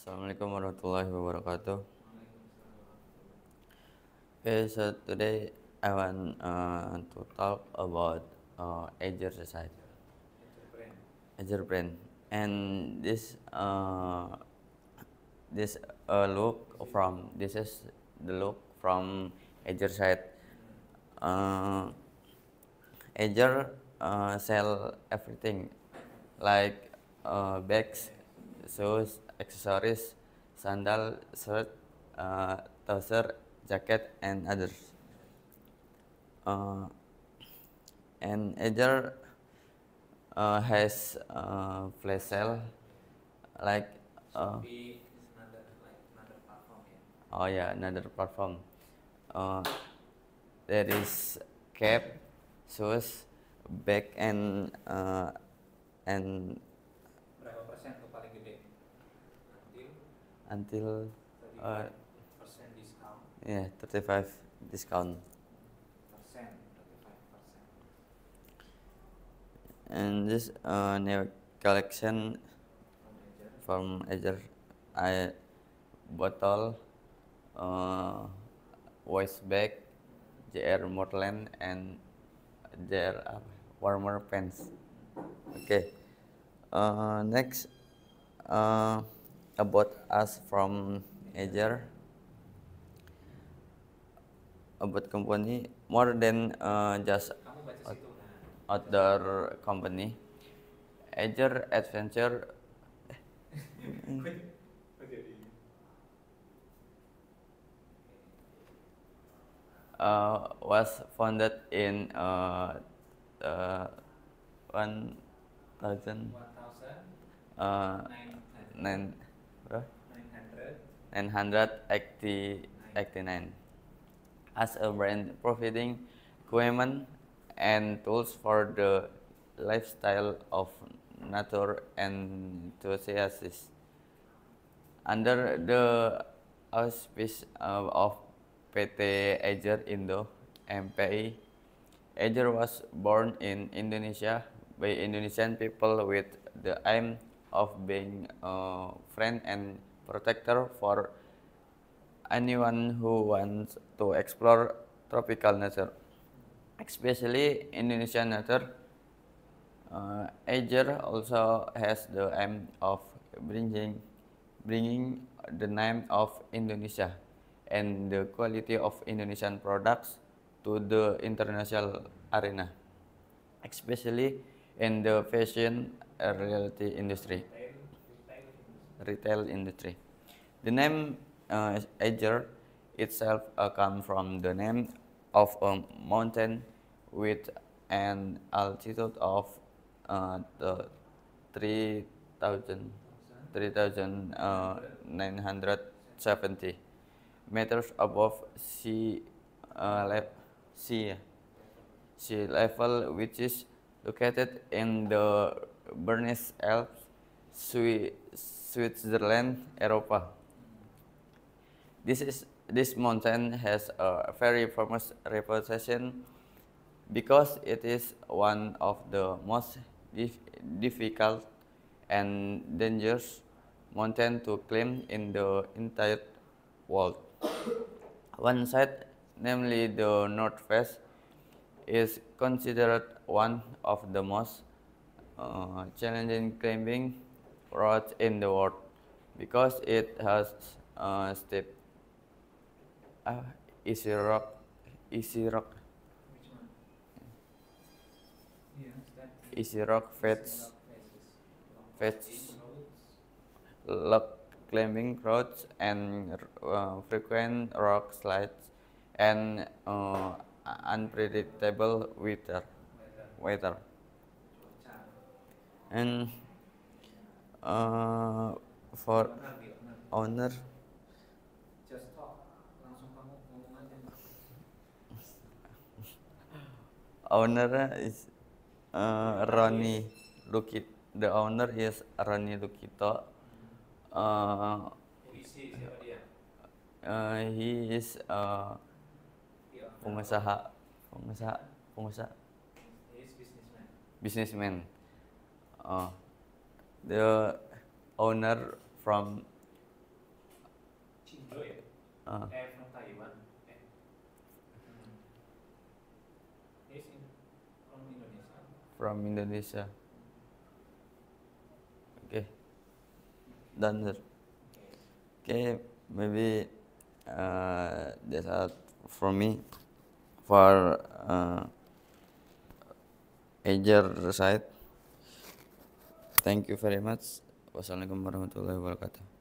Assalamualaikum warahmatullahi wabarakatuh. Okay, so today I want uh, to talk about uh, Azure Society, Azure Brand, and this uh, this uh, look from this is the look from Azure side. Uh, Azure uh, sell everything like uh, bags, shoes, aksesoris, sandal, shirt, uh, trouser, jacket, and others. Uh, and other uh, has uh, flash sale like uh, ya? oh yeah another platform uh, there is cap shoes bag and uh, and until uh, yeah 35 discount percent, 35%. and this uh, new collection from Edger I bottle uh, waist bag JR Mortland and JR warmer pants okay uh, next uh, about us from Azure. about company more than uh, just out, outdoor company Azure adventure uh, was founded in uh, uh, one thousand uh, nine. bro? As a brand providing equipment and tools for the lifestyle of nature enthusiasts. Under the auspice of PT Ajar Indo, MPI, Ajar was born in Indonesia by Indonesian people with the aim of being a friend and protector for anyone who wants to explore tropical nature, especially Indonesian nature. Uh, Ager also has the aim of bringing, bringing the name of Indonesia and the quality of Indonesian products to the international arena, especially in the fashion a reality industry, retail industry. The name uh, itself uh, comes from the name of a mountain with an altitude of uh, the 3,000 uh, meters above sea, uh, le sea, sea level, which is located in the Bernese Alps, Switzerland, Europa. This, is, this mountain has a very famous reputation because it is one of the most dif difficult and dangerous mountain to climb in the entire world. one side, namely the northwest, is considered one of the most uh, challenging climbing routes in the world because it has uh, steep, uh, easy rock, easy rock, easy rock fetch, fetch, luck climbing routes and uh, frequent rock slides and uh, unpredictable weather. weather. and uh, for owner, owner is uh, Roni Lukit. The owner is Ronnie Lukito. Uh, uh, he is uh, pengusaha, pengusaha, pengusaha. Businessman. Uh, the owner from uh, from Indonesia. Okay, done there. Okay, maybe uh, that's all me for uh, Ager side. Thank you very much. Wassalamualaikum warahmatullahi wabarakatuh.